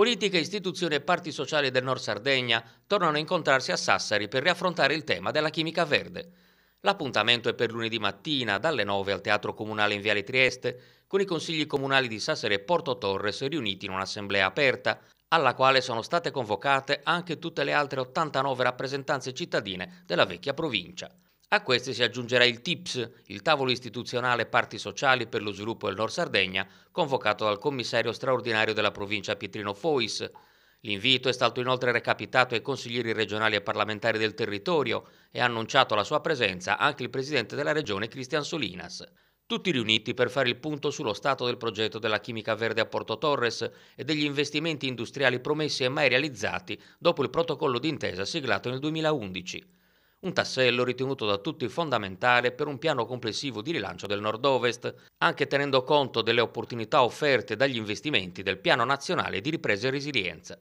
Politica, istituzioni e parti sociali del Nord Sardegna tornano a incontrarsi a Sassari per riaffrontare il tema della chimica verde. L'appuntamento è per lunedì mattina dalle 9 al Teatro Comunale in Viale Trieste con i consigli comunali di Sassari e Porto Torres riuniti in un'assemblea aperta alla quale sono state convocate anche tutte le altre 89 rappresentanze cittadine della vecchia provincia. A questi si aggiungerà il TIPS, il tavolo istituzionale parti sociali per lo sviluppo del Nord Sardegna, convocato dal commissario straordinario della provincia Pietrino Fois. L'invito è stato inoltre recapitato ai consiglieri regionali e parlamentari del territorio e ha annunciato la sua presenza anche il presidente della regione Cristian Solinas. Tutti riuniti per fare il punto sullo stato del progetto della chimica verde a Porto Torres e degli investimenti industriali promessi e mai realizzati dopo il protocollo d'intesa siglato nel 2011 un tassello ritenuto da tutti fondamentale per un piano complessivo di rilancio del nord-ovest, anche tenendo conto delle opportunità offerte dagli investimenti del Piano Nazionale di Ripresa e Resilienza.